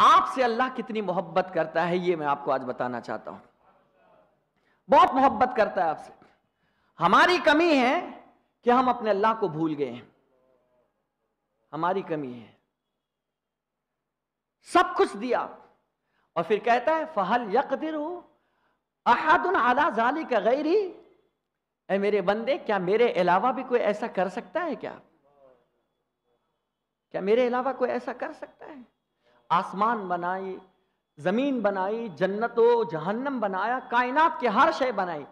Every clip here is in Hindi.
आपसे अल्लाह कितनी मोहब्बत करता है ये मैं आपको आज बताना चाहता हूं बहुत मोहब्बत करता है आपसे हमारी कमी है कि हम अपने अल्लाह को भूल गए हैं हमारी कमी है सब कुछ दिया और फिर कहता है फहल यकदिर हो अहादुन आला जाली का गैरी ए मेरे बंदे क्या मेरे अलावा भी कोई ऐसा कर सकता है क्या क्या मेरे अलावा कोई ऐसा कर सकता है आसमान बनाई ज़मीन बनाई जन्नत व जहन्नम बनाया कायनात के हर शय बनाई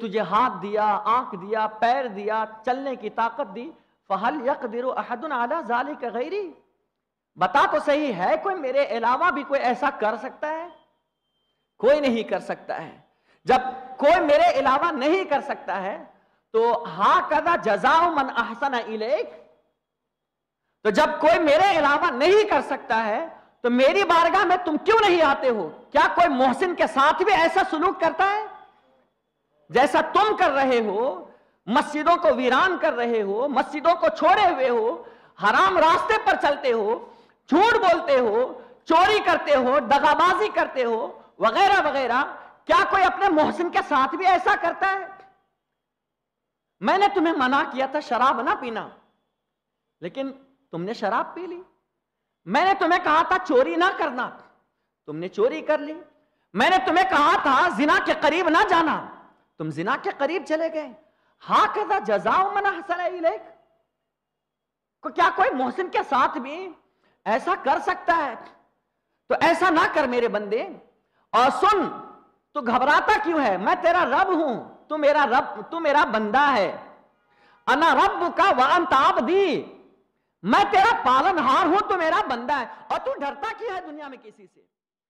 तुझे हाथ दिया आंख दिया पैर दिया चलने की ताकत दी फ़हल यक दिरो आला जाली का गैरी बता तो सही है कोई मेरे अलावा भी कोई ऐसा कर सकता है कोई नहीं कर सकता है जब कोई मेरे अलावा नहीं कर सकता है तो हा कदा जजाओ मन अहसन इलेक तो जब कोई मेरे अलावा नहीं कर सकता है तो मेरी बारगाह में तुम क्यों नहीं आते हो क्या कोई मोहसिन के साथ भी ऐसा सुलूक करता है जैसा तुम कर रहे हो मस्जिदों को वीरान कर रहे हो मस्जिदों को छोड़े हुए हो हराम रास्ते पर चलते हो झूठ बोलते हो चोरी करते हो दगाबाजी करते हो वगैरह वगैरह क्या कोई अपने मोहसिन के साथ भी ऐसा करता है मैंने तुम्हें मना किया था शराब ना पीना लेकिन तुमने शराब पी ली मैंने तुम्हें कहा था चोरी ना करना तुमने चोरी कर ली मैंने तुम्हें कहा था जिना के करीब ना जाना तुम जिना के करीब चले गए हा कदा जजाओ मना हसन को क्या कोई मोहसिन के साथ भी ऐसा कर सकता है तो ऐसा ना कर मेरे बंदे और सुन तू घबराता क्यों है मैं तेरा रब हूं तू मेरा रब तू मेरा बंदा है अना रब का वान ताप दी मैं तेरा पालनहार हूं तू मेरा बंदा है और तू डरता क्या है दुनिया में किसी से